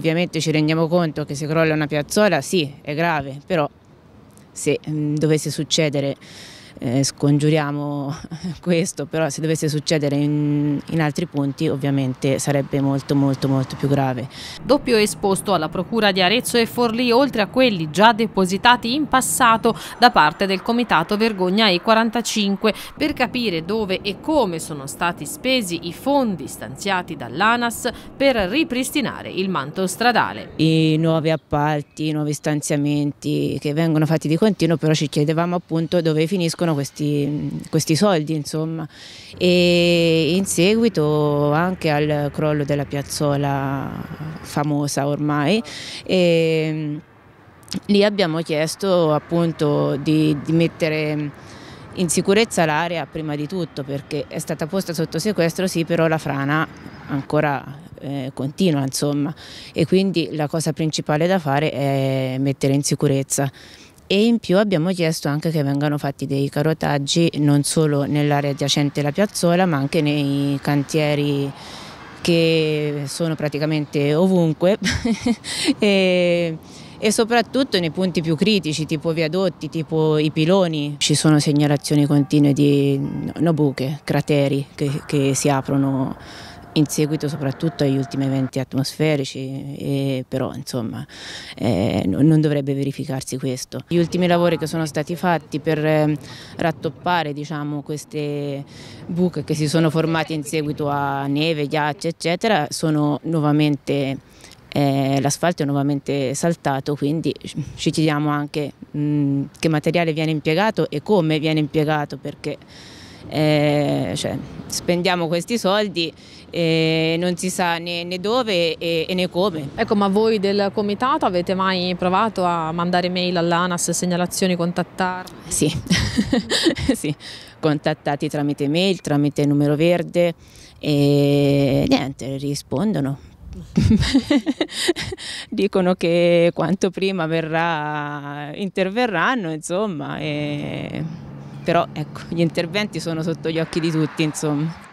Ovviamente ci rendiamo conto che se crolla una piazzola sì, è grave, però se mh, mm, dovesse succedere eh, scongiuriamo questo, però se dovesse succedere in, in, altri punti ovviamente sarebbe molto molto molto più grave. Doppio esposto alla Procura di Arezzo e Forlì oltre a quelli già depositati in passato da parte del Comitato Vergogna E45 per capire dove e come sono stati spesi i fondi stanziati dall'ANAS per ripristinare il manto stradale. I nuovi appalti, i nuovi stanziamenti che vengono fatti di continuo però ci chiedevamo appunto dove finiscono arrivano questi, questi soldi insomma e in seguito anche al crollo della piazzola famosa ormai e, ehm, lì abbiamo chiesto appunto di, di mettere in sicurezza l'area prima di tutto perché è stata posta sotto sequestro sì però la frana ancora eh, continua insomma e quindi la cosa principale da fare è mettere in sicurezza e in più abbiamo chiesto anche che vengano fatti dei carotaggi non solo nell'area adiacente alla piazzola ma anche nei cantieri che sono praticamente ovunque e, e, soprattutto nei punti più critici tipo viadotti, tipo i piloni. Ci sono segnalazioni continue di no, buche, crateri che, che si aprono in seguito soprattutto agli ultimi eventi atmosferici, però insomma eh, non dovrebbe verificarsi questo. Gli ultimi lavori che sono stati fatti per ehm, rattoppare diciamo, queste buche che si sono formate in seguito a neve, ghiaccio eccetera sono nuovamente eh, l'asfalto è nuovamente saltato, quindi ci chiediamo anche mh, che materiale viene impiegato e come viene impiegato perché eh, cioè, spendiamo questi soldi e non si sa né, né dove e, e, né come. Ecco, ma voi del comitato avete mai provato a mandare mail all'ANAS, segnalazioni, contattarvi? Sì. sì, contattati tramite mail, tramite numero verde e niente, rispondono. Dicono che quanto prima verrà, interverranno, insomma. E però ecco, gli interventi sono sotto gli occhi di tutti, insomma.